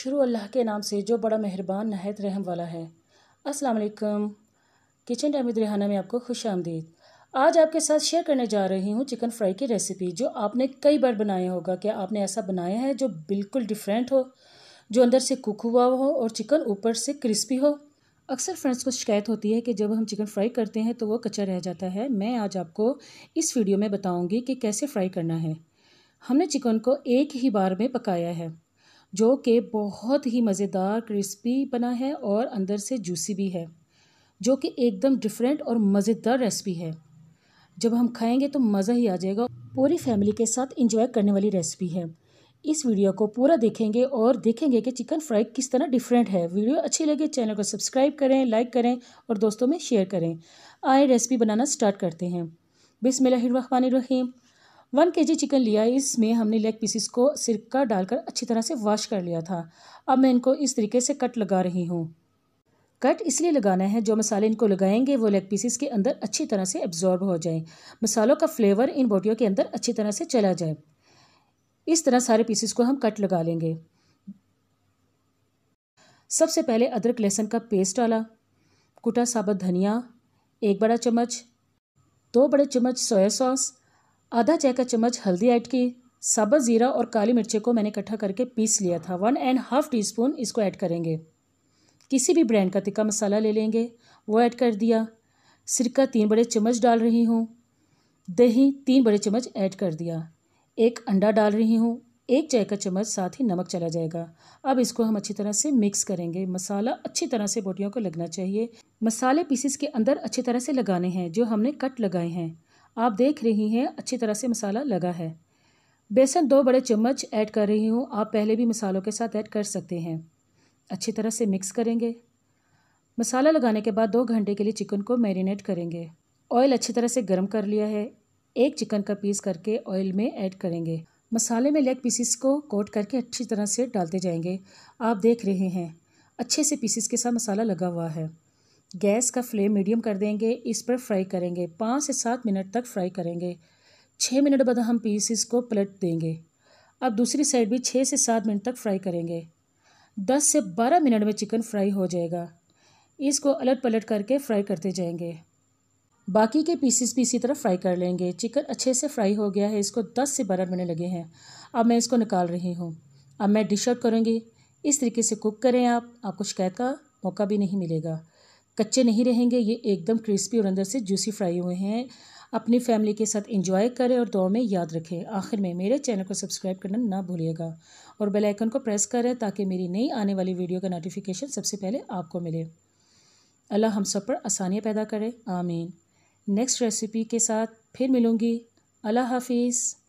शुरू अल्लाह के नाम से जो बड़ा मेहरबान नहायत रहम वाला है अस्सलाम वालेकुम किचन टाइम रिहाना में आपको खुश आमदीद आज आपके साथ शेयर करने जा रही हूँ चिकन फ्राई की रेसिपी जो आपने कई बार बनाया होगा क्या आपने ऐसा बनाया है जो बिल्कुल डिफरेंट हो जो अंदर से कुक हुआ हो और चिकन ऊपर से क्रिस्पी हो अक्सर फ्रेंड्स को शिकायत होती है कि जब हम चिकन फ्राई करते हैं तो वो कच्चा रह जाता है मैं आज आपको इस वीडियो में बताऊंगी कि कैसे फ्राई करना है हमने चिकन को एक ही बार में पकाया है जो कि बहुत ही मज़ेदार क्रिस्पी बना है और अंदर से जूसी भी है जो कि एकदम डिफरेंट और मज़ेदार रेसिपी है जब हम खाएंगे तो मज़ा ही आ जाएगा पूरी फैमिली के साथ इंजॉय करने वाली रेसिपी है इस वीडियो को पूरा देखेंगे और देखेंगे कि चिकन फ्राई किस तरह डिफरेंट है वीडियो अच्छी लगे चैनल को सब्सक्राइब करें लाइक करें और दोस्तों में शेयर करें आए रेसिपी बनाना स्टार्ट करते हैं बिसमीम वन के जी चिकन लिया इसमें हमने लेग पीसीस को सिरका डालकर अच्छी तरह से वॉश कर लिया था अब मैं इनको इस तरीके से कट लगा रही हूँ कट इसलिए लगाना है जो मसाले इनको लगाएंगे वो लेग पीसीस के अंदर अच्छी तरह से एब्जॉर्ब हो जाए मसालों का फ्लेवर इन बोटियों के अंदर अच्छी तरह से चला जाए इस तरह सारे पीसीस को हम कट लगा लेंगे सबसे पहले अदरक लहसुन का पेस्ट डाला कुटा साबत धनिया एक बड़ा चम्मच दो बड़े चम्मच सोया सॉस आधा चाय का चम्मच हल्दी ऐड की साबुत ज़ीरा और काली मिर्चे को मैंने इकट्ठा करके पीस लिया था one and half teaspoon इसको ऐड करेंगे किसी भी ब्रांड का तिक्का मसाला ले लेंगे वो ऐड कर दिया सिरका तीन बड़े चम्मच डाल रही हूँ दही तीन बड़े चम्मच ऐड कर दिया एक अंडा डाल रही हूँ एक चाय का चम्मच साथ ही नमक चला जाएगा अब इसको हम अच्छी तरह से मिक्स करेंगे मसाला अच्छी तरह से बोटियों को लगना चाहिए मसाले पीसेस के अंदर अच्छी तरह से लगाने हैं जो हमने कट लगाए हैं आप देख रही हैं अच्छी तरह से मसाला लगा है बेसन दो बड़े चम्मच ऐड कर रही हूँ आप पहले भी मसालों के साथ ऐड कर सकते हैं अच्छी तरह से मिक्स करेंगे मसाला लगाने के बाद दो घंटे के लिए चिकन को मैरिनेट करेंगे ऑयल अच्छी तरह से गर्म कर लिया है एक चिकन का पीस करके ऑयल में ऐड करेंगे मसाले में लेग पीसीस को कोट करके अच्छी तरह से डालते जाएंगे आप देख रहे हैं अच्छे से पीसीस के साथ मसाला लगा हुआ है गैस का फ्लेम मीडियम कर देंगे इस पर फ्राई करेंगे पाँच से सात मिनट तक फ्राई करेंगे छः मिनट बाद हम पीसीस को पलट देंगे अब दूसरी साइड भी छः से सात मिनट तक फ्राई करेंगे दस से बारह मिनट में चिकन फ्राई हो जाएगा इसको अलट पलट करके फ्राई करते जाएंगे बाकी के पीसेस भी इसी तरह फ्राई कर लेंगे चिकन अच्छे से फ्राई हो गया है इसको दस से बारह मिनट लगे हैं अब मैं इसको निकाल रही हूँ अब मैं डिश आउट करूँगी इस तरीके से कुक करें आप आपको शिकायत का मौका भी नहीं मिलेगा कच्चे नहीं रहेंगे ये एकदम क्रिस्पी और अंदर से जूसी फ्राई हुए हैं अपनी फैमिली के साथ इंजॉय करें और दौड़ में याद रखें आखिर में मेरे चैनल को सब्सक्राइब करना ना भूलिएगा और बेल आइकन को प्रेस करें ताकि मेरी नई आने वाली वीडियो का नोटिफिकेशन सबसे पहले आपको मिले अल्लाह हम सब पर आसानियाँ पैदा करे आमीन नेक्स्ट रेसिपी के साथ फिर मिलूँगी अल्लाह हाफिज़